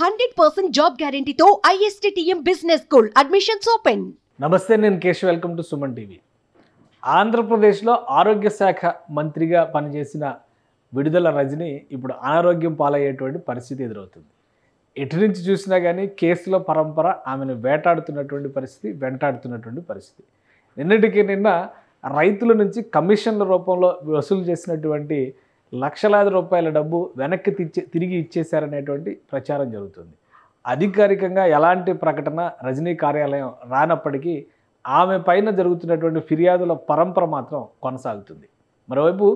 hundred percent job గ్యారంటీతో ISTM business school admissions open నమస్తే నేను Kesh welcome to Suman TV ఆంధ్రప్రదేశ్లో ఆరోగ్య శాఖ మంత్రిగా పనిచేసిన విడుదల రజని ఇప్పుడు అనారోగ్యం పాలయ్యేటువంటి పరిస్థితి ఎదురవుతుంది ఎటు నుంచి చూసినా కానీ కేసుల పరంపర ఆమెను వేటాడుతున్నటువంటి పరిస్థితి వెంటాడుతున్నటువంటి పరిస్థితి నిన్నటికి నిన్న రైతుల నుంచి కమిషన్ల రూపంలో వసూలు చేసినటువంటి లక్షలాది రూపాయల డబ్బు వెనక్కి తిచ్చే తిరిగి ఇచ్చేశారనేటువంటి ప్రచారం జరుగుతుంది అధికారికంగా ఎలాంటి ప్రకటన రజనీ కార్యాలయం రానప్పటికీ ఆమె పైన జరుగుతున్నటువంటి ఫిర్యాదుల పరంపర మాత్రం కొనసాగుతుంది మరోవైపు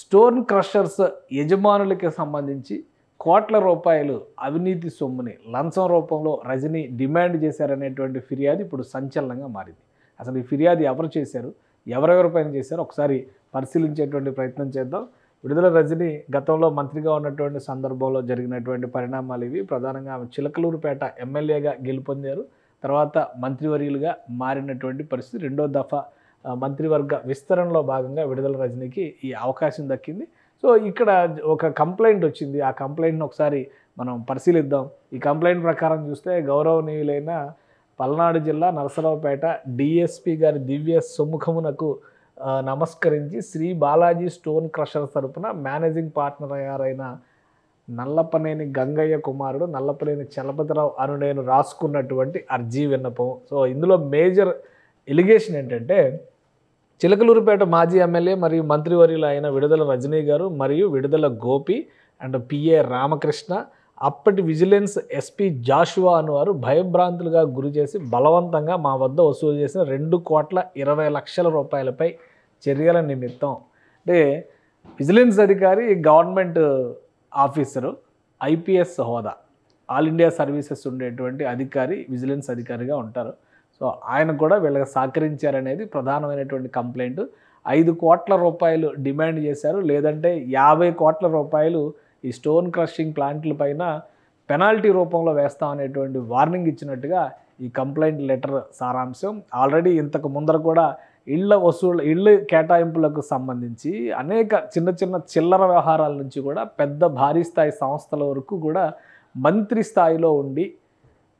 స్టోన్ క్రషర్స్ యజమానులకి సంబంధించి కోట్ల రూపాయలు అవినీతి సొమ్ముని లంచం రూపంలో రజనీ డిమాండ్ చేశారనేటువంటి ఫిర్యాదు ఇప్పుడు సంచలనంగా మారింది అసలు ఈ ఫిర్యాదు ఎవరు చేశారు పైన చేశారు ఒకసారి పరిశీలించేటువంటి ప్రయత్నం చేద్దాం విడుదల రజని గతంలో మంత్రిగా ఉన్నటువంటి సందర్భంలో జరిగినటువంటి పరిణామాలు ఇవి ప్రధానంగా ఆమె చిలకలూరుపేట ఎమ్మెల్యేగా గెలుపొందారు తర్వాత మంత్రివర్యులుగా మారినటువంటి పరిస్థితి రెండో దఫా మంత్రివర్గ విస్తరణలో భాగంగా విడుదల రజనీకి ఈ అవకాశం దక్కింది సో ఇక్కడ ఒక కంప్లైంట్ వచ్చింది ఆ కంప్లైంట్ని ఒకసారి మనం పరిశీలిద్దాం ఈ కంప్లైంట్ ప్రకారం చూస్తే గౌరవనీయులైన పల్నాడు జిల్లా నరసరావుపేట డిఎస్పి గారి దివ్య సుముఖమునకు నమస్కరించి శ్రీ బాలాజీ స్టోన్ క్రషర్ తరపున మేనేజింగ్ పార్ట్నర్ అయ్యారైన నల్లపనేని గంగయ్య కుమారుడు నల్లపనేని చలపతిరావు అను నేను రాసుకున్నటువంటి అర్జీ విన్నపం సో ఇందులో మేజర్ ఎలిగేషన్ ఏంటంటే చిలకలూరుపేట మాజీ ఎమ్మెల్యే మరియు మంత్రివర్యులు అయిన విడుదల రజనీ గారు మరియు విడుదల గోపి అండ్ పిఏ రామకృష్ణ అప్పటి విజిలెన్స్ ఎస్పీ జాషువా అనేవారు భయభ్రాంతులుగా గురి చేసి బలవంతంగా మా వద్ద వసూలు చేసిన రెండు కోట్ల ఇరవై లక్షల రూపాయలపై చర్యల నిమిత్తం అంటే విజిలెన్స్ అధికారి గవర్నమెంట్ ఆఫీసరు ఐపీఎస్ హోదా ఆల్ ఇండియా సర్వీసెస్ ఉండేటువంటి అధికారి విజిలెన్స్ అధికారిగా ఉంటారు సో ఆయన కూడా వీళ్ళకి సహకరించారనేది ప్రధానమైనటువంటి కంప్లైంట్ ఐదు కోట్ల రూపాయలు డిమాండ్ చేశారు లేదంటే యాభై కోట్ల రూపాయలు ఈ స్టోన్ క్రషింగ్ ప్లాంట్ల పైన పెనాల్టీ రూపంలో వేస్తాం అనేటువంటి వార్నింగ్ ఇచ్చినట్టుగా ఈ కంప్లైంట్ లెటర్ సారాంశం ఆల్రెడీ ఇంతకు ముందర కూడా ఇళ్ల వసూళ్ళ ఇళ్ళు కేటాయింపులకు సంబంధించి అనేక చిన్న చిన్న చిల్లర వ్యవహారాల నుంచి కూడా పెద్ద భారీ స్థాయి సంస్థల వరకు కూడా మంత్రి స్థాయిలో ఉండి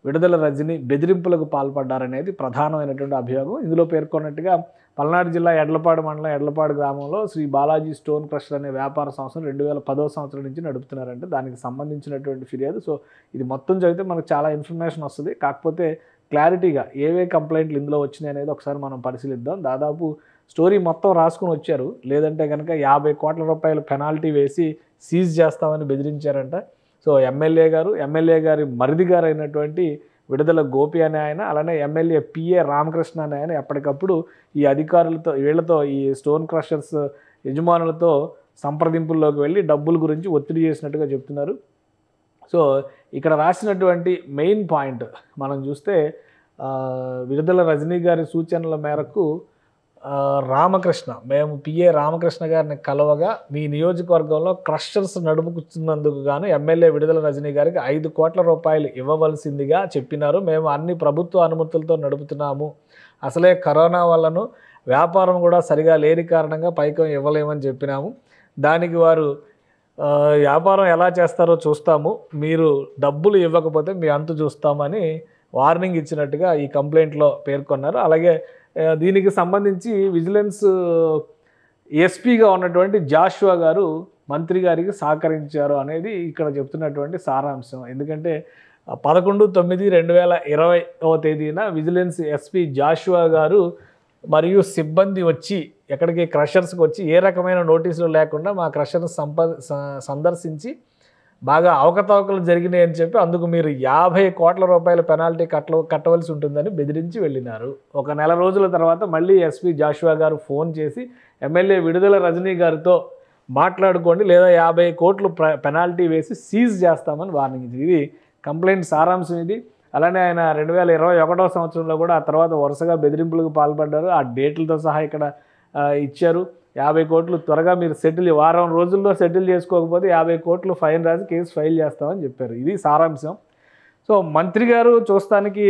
విడుదల రజని బెదిరింపులకు పాల్పడ్డారనేది ప్రధానమైనటువంటి అభియోగం ఇందులో పేర్కొన్నట్టుగా పల్నాడు జిల్లా ఎడ్లపాడు మండలం ఎడ్లపాడు గ్రామంలో శ్రీ బాలాజీ స్టోన్ క్రషర్ అనే వ్యాపార సంస్థను రెండు వేల పదో సంవత్సరం నుంచి నడుపుతున్నారంటే దానికి సంబంధించినటువంటి ఫిర్యాదు సో ఇది మొత్తం చదివితే మనకు చాలా ఇన్ఫర్మేషన్ వస్తుంది కాకపోతే క్లారిటీగా ఏవే కంప్లైంట్లు ఇందులో వచ్చినాయి అనేది ఒకసారి మనం పరిశీలిద్దాం దాదాపు స్టోరీ మొత్తం రాసుకుని వచ్చారు లేదంటే కనుక యాభై కోట్ల రూపాయల పెనాల్టీ వేసి సీజ్ చేస్తామని బెదిరించారంట సో ఎమ్మెల్యే గారు ఎమ్మెల్యే గారి మరిది గారు అయినటువంటి విడుదల గోపి అనే ఆయన అలానే ఎమ్మెల్యే పిఏ రామకృష్ణ అనే ఆయన ఎప్పటికప్పుడు ఈ అధికారులతో వీళ్లతో ఈ స్టోన్ క్రషర్స్ యజమానులతో సంప్రదింపుల్లోకి వెళ్ళి డబ్బుల గురించి ఒత్తిడి చేసినట్టుగా చెప్తున్నారు సో ఇక్కడ రాసినటువంటి మెయిన్ పాయింట్ మనం చూస్తే విడుదల రజనీ గారి సూచనల మేరకు రామకృష్ణ మేము పిఏ రామకృష్ణ గారిని కలవగా మీ నియోజకవర్గంలో క్రషర్స్ నడుపుకున్నందుకు గాను ఎమ్మెల్యే విడుదల రజనీ గారికి ఐదు కోట్ల రూపాయలు ఇవ్వవలసిందిగా చెప్పినారు మేము అన్ని ప్రభుత్వ అనుమతులతో నడుపుతున్నాము అసలే కరోనా వల్లను వ్యాపారం కూడా సరిగా లేని కారణంగా పైకం ఇవ్వలేమని చెప్పినాము దానికి వారు వ్యాపారం ఎలా చేస్తారో చూస్తాము మీరు డబ్బులు ఇవ్వకపోతే మీ అంతు చూస్తామని వార్నింగ్ ఇచ్చినట్టుగా ఈ కంప్లైంట్లో పేర్కొన్నారు అలాగే దీనికి సంబంధించి విజిలెన్స్ ఎస్పీగా ఉన్నటువంటి జాషువా గారు మంత్రి గారికి సహకరించారు అనేది ఇక్కడ చెప్తున్నటువంటి సారాంశం ఎందుకంటే పదకొండు తొమ్మిది రెండు వేల ఇరవైవ తేదీన విజిలెన్స్ ఎస్పీ జాషువా గారు మరియు సిబ్బంది వచ్చి ఎక్కడికి క్రషర్స్కి వచ్చి ఏ రకమైన నోటీసులు లేకుండా మా క్రషర్స్ సంప సందర్శించి బాగా అవకతవకలు జరిగినాయి అని చెప్పి అందుకు మీరు యాభై కోట్ల రూపాయల పెనాల్టీ కట్ట కట్టవలసి ఉంటుందని బెదిరించి వెళ్ళినారు ఒక నెల రోజుల తర్వాత మళ్ళీ ఎస్పీ జాషువా గారు ఫోన్ చేసి ఎమ్మెల్యే విడుదల రజనీ గారితో మాట్లాడుకోండి లేదా యాభై కోట్లు పెనాల్టీ వేసి సీజ్ చేస్తామని వార్నింగ్ ఇచ్చింది ఇది కంప్లైంట్ సారాంశం ఇది అలానే ఆయన రెండు వేల ఇరవై ఒకటో సంవత్సరంలో కూడా ఆ తర్వాత వరుసగా బెదిరింపులకు పాల్పడ్డారు ఆ డేట్లతో సహా ఇక్కడ ఇచ్చారు యాభై కోట్లు త్వరగా మీరు సెటిల్ వారం రోజుల్లో సెటిల్ చేసుకోకపోతే యాభై కోట్లు ఫైన్ రాసి కేసు ఫైల్ చేస్తామని చెప్పారు ఇది సారాంశం సో మంత్రి గారు చూస్తానికి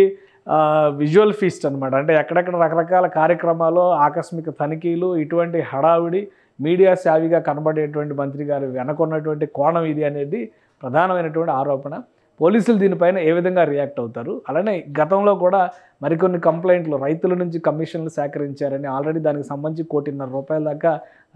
విజువల్ ఫీస్ట్ అనమాట అంటే ఎక్కడెక్కడ రకరకాల కార్యక్రమాలు ఆకస్మిక తనిఖీలు ఇటువంటి హడావిడి మీడియా సావిగా కనబడేటువంటి మంత్రి గారు వెనకున్నటువంటి కోణం ఇది అనేది ప్రధానమైనటువంటి ఆరోపణ పోలీసులు దీనిపైన ఏ విధంగా రియాక్ట్ అవుతారు అలానే గతంలో కూడా మరికొన్ని కంప్లైంట్లు రైతుల నుంచి కమిషన్లు సేకరించారని ఆల్రెడీ దానికి సంబంధించి కోటిన్నర రూపాయల దాకా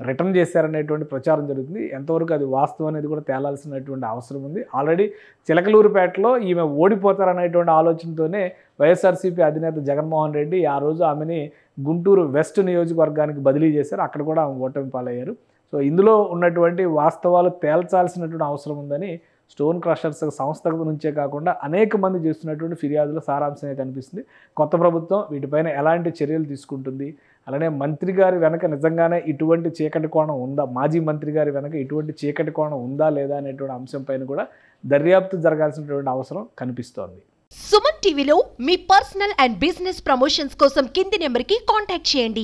రిటర్న్ చేశారనేటువంటి ప్రచారం జరుగుతుంది ఎంతవరకు అది వాస్తవం అనేది కూడా తేలాల్సినటువంటి అవసరం ఉంది ఆల్రెడీ చిలకలూరుపేటలో ఈమె ఓడిపోతారనేటువంటి ఆలోచనతోనే వైఎస్ఆర్సీపీ అధినేత జగన్మోహన్ రెడ్డి ఆ రోజు ఆమెని గుంటూరు వెస్ట్ నియోజకవర్గానికి బదిలీ చేశారు అక్కడ కూడా ఆమె ఓటమి పాలయ్యారు సో ఇందులో ఉన్నటువంటి వాస్తవాలు తేల్చాల్సినటువంటి అవసరం ఉందని స్టోన్ క్రషర్స్ సంస్థ నుంచే కాకుండా అనేక మంది చేస్తున్నటువంటి ఫిర్యాదుల అయితే కనిపిస్తుంది కొత్త ప్రభుత్వం వీటిపైన ఎలాంటి చర్యలు తీసుకుంటుంది అలానే మంత్రి గారి వెనక నిజంగానే ఇటువంటి చీకటి కోణం ఉందా మాజీ మంత్రి గారి వెనక ఇటువంటి చీకటి కోణం ఉందా లేదా అనేటువంటి అంశంపైన కూడా దర్యాప్తు జరగాల్సినటువంటి అవసరం కనిపిస్తోంది సుమన్ టీవీలో మీ పర్సనల్ అండ్ బిజినెస్ ప్రమోషన్స్ కోసం కింది నెంబర్కి కాంటాక్ట్ చేయండి